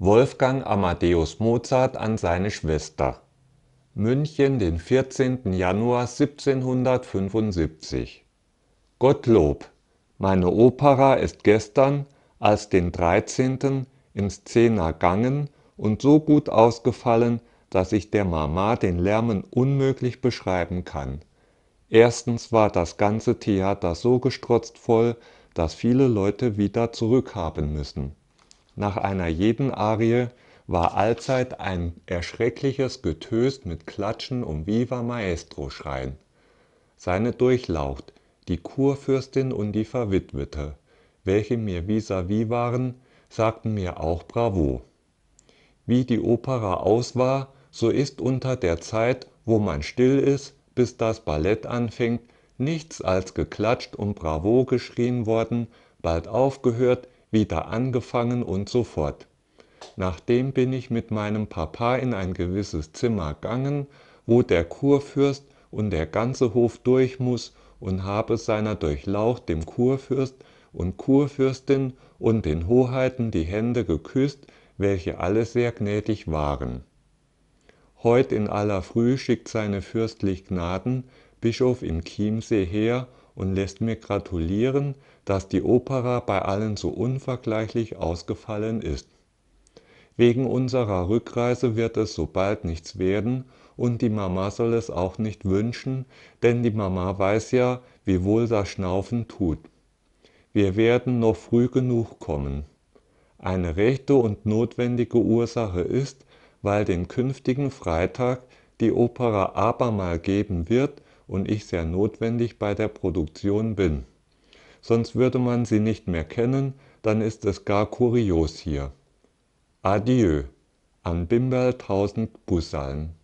Wolfgang Amadeus Mozart an seine Schwester München, den 14. Januar 1775 Gottlob, meine Opera ist gestern als den 13. im Szener gangen und so gut ausgefallen, dass ich der Mama den Lärmen unmöglich beschreiben kann. Erstens war das ganze Theater so gestrotzt voll, dass viele Leute wieder zurückhaben müssen nach einer jeden Arie war allzeit ein erschreckliches Getöst mit Klatschen um Viva-Maestro-Schreien. Seine Durchlaucht, die Kurfürstin und die Verwitwete, welche mir vis-à-vis waren, sagten mir auch Bravo. Wie die Opera aus war, so ist unter der Zeit, wo man still ist, bis das Ballett anfängt, nichts als geklatscht und Bravo geschrien worden, bald aufgehört, wieder angefangen und so fort. Nachdem bin ich mit meinem Papa in ein gewisses Zimmer gegangen, wo der Kurfürst und der ganze Hof durch muß und habe seiner Durchlaucht dem Kurfürst und Kurfürstin und den Hoheiten die Hände geküsst, welche alle sehr gnädig waren. Heut in aller Früh schickt seine fürstlich Gnaden Bischof im Chiemsee her und lässt mir gratulieren, dass die Opera bei allen so unvergleichlich ausgefallen ist. Wegen unserer Rückreise wird es so bald nichts werden und die Mama soll es auch nicht wünschen, denn die Mama weiß ja, wie wohl das Schnaufen tut. Wir werden noch früh genug kommen. Eine rechte und notwendige Ursache ist, weil den künftigen Freitag die Opera abermal geben wird und ich sehr notwendig bei der Produktion bin. Sonst würde man sie nicht mehr kennen, dann ist es gar kurios hier. Adieu, an Bimberl 1000 Busan.